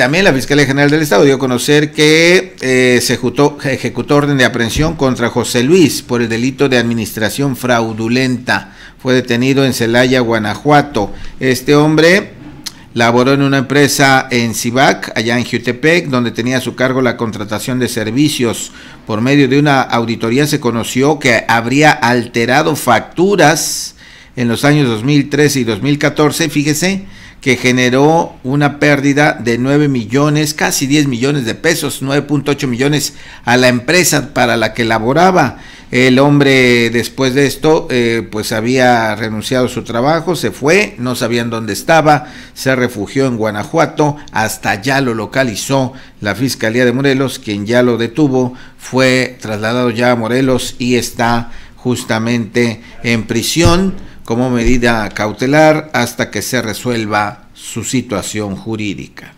También este, la Fiscalía General del Estado dio a conocer que eh, se ejecutó, orden de aprehensión contra José Luis por el delito de administración fraudulenta. Fue detenido en Celaya, Guanajuato. Este hombre Laboró en una empresa en Cibac, allá en Jutepec, donde tenía a su cargo la contratación de servicios. Por medio de una auditoría se conoció que habría alterado facturas en los años 2013 y 2014, fíjese, que generó una pérdida de 9 millones, casi 10 millones de pesos, 9.8 millones a la empresa para la que laboraba. El hombre después de esto eh, pues había renunciado a su trabajo, se fue, no sabían dónde estaba, se refugió en Guanajuato, hasta ya lo localizó la Fiscalía de Morelos, quien ya lo detuvo, fue trasladado ya a Morelos y está justamente en prisión como medida cautelar hasta que se resuelva su situación jurídica.